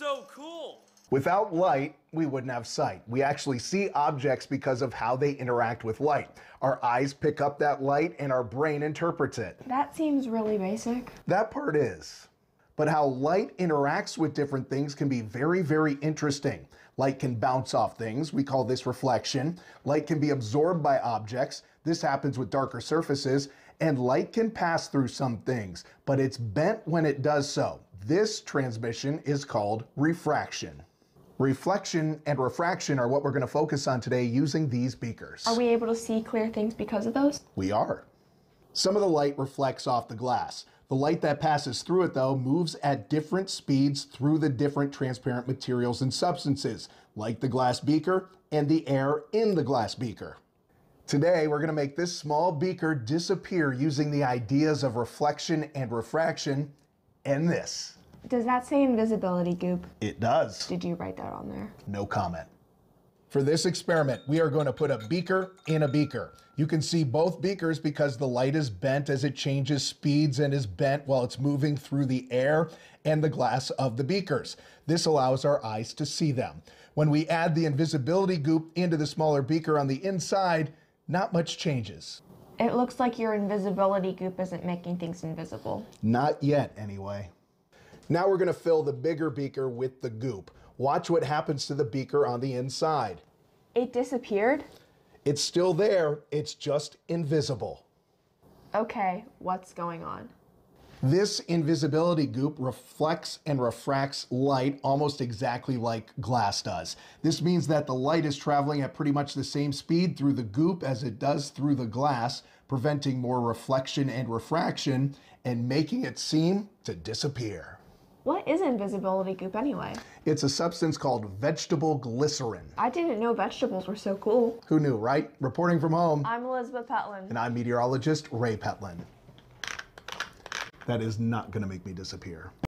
so cool. Without light, we wouldn't have sight. We actually see objects because of how they interact with light. Our eyes pick up that light and our brain interprets it. That seems really basic. That part is. But how light interacts with different things can be very, very interesting. Light can bounce off things. We call this reflection. Light can be absorbed by objects. This happens with darker surfaces. And light can pass through some things, but it's bent when it does so. This transmission is called refraction. Reflection and refraction are what we're going to focus on today using these beakers. Are we able to see clear things because of those? We are. Some of the light reflects off the glass. The light that passes through it, though, moves at different speeds through the different transparent materials and substances, like the glass beaker and the air in the glass beaker. Today, we're going to make this small beaker disappear using the ideas of reflection and refraction and this. Does that say invisibility goop? It does. Did you write that on there? No comment. For this experiment, we are going to put a beaker in a beaker. You can see both beakers because the light is bent as it changes speeds and is bent while it's moving through the air and the glass of the beakers. This allows our eyes to see them. When we add the invisibility goop into the smaller beaker on the inside, not much changes. It looks like your invisibility goop isn't making things invisible. Not yet, anyway. Now we're gonna fill the bigger beaker with the goop. Watch what happens to the beaker on the inside. It disappeared? It's still there, it's just invisible. Okay, what's going on? This invisibility goop reflects and refracts light almost exactly like glass does. This means that the light is traveling at pretty much the same speed through the goop as it does through the glass, preventing more reflection and refraction and making it seem to disappear. What is invisibility goop anyway? It's a substance called vegetable glycerin. I didn't know vegetables were so cool. Who knew, right? Reporting from home. I'm Elizabeth Petlin. And I'm meteorologist Ray Petlin that is not going to make me disappear.